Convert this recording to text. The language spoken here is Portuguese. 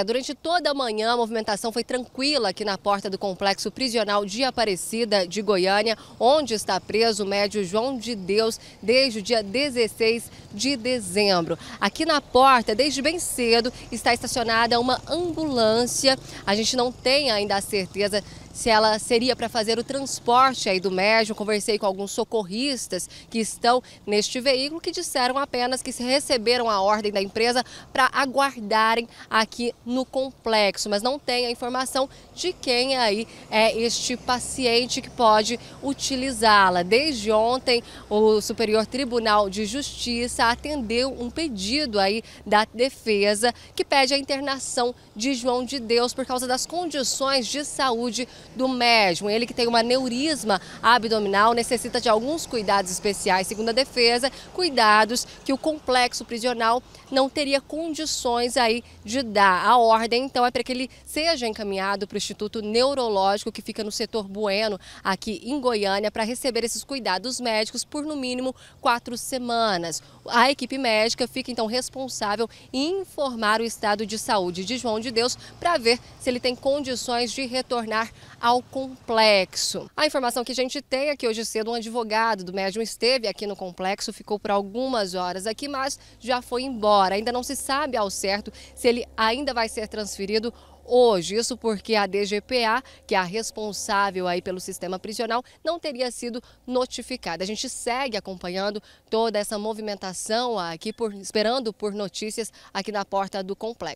Tá, durante toda a manhã, a movimentação foi tranquila aqui na porta do complexo prisional de Aparecida de Goiânia, onde está preso o médio João de Deus desde o dia 16 de dezembro. Aqui na porta, desde bem cedo, está estacionada uma ambulância. A gente não tem ainda a certeza se ela seria para fazer o transporte aí do médium. Conversei com alguns socorristas que estão neste veículo que disseram apenas que receberam a ordem da empresa para aguardarem aqui no complexo, mas não tem a informação de quem aí é este paciente que pode utilizá-la. Desde ontem, o Superior Tribunal de Justiça Justiça atendeu um pedido aí da defesa que pede a internação de João de Deus por causa das condições de saúde do mesmo. Ele que tem uma neurisma abdominal necessita de alguns cuidados especiais, segundo a defesa, cuidados que o complexo prisional não teria condições aí de dar. A ordem, então, é para que ele seja encaminhado para o Instituto Neurológico, que fica no setor Bueno, aqui em Goiânia, para receber esses cuidados médicos por, no mínimo, quatro semanas. A equipe médica fica então responsável em informar o estado de saúde de João de Deus para ver se ele tem condições de retornar ao complexo. A informação que a gente tem é que hoje cedo um advogado do médium esteve aqui no complexo, ficou por algumas horas aqui, mas já foi embora. Ainda não se sabe ao certo se ele ainda vai ser transferido hoje. Isso porque a DGPA, que é a responsável aí pelo sistema prisional, não teria sido notificada. A gente segue acompanhando toda essa movimentação aqui, por, esperando por notícias aqui na porta do complexo.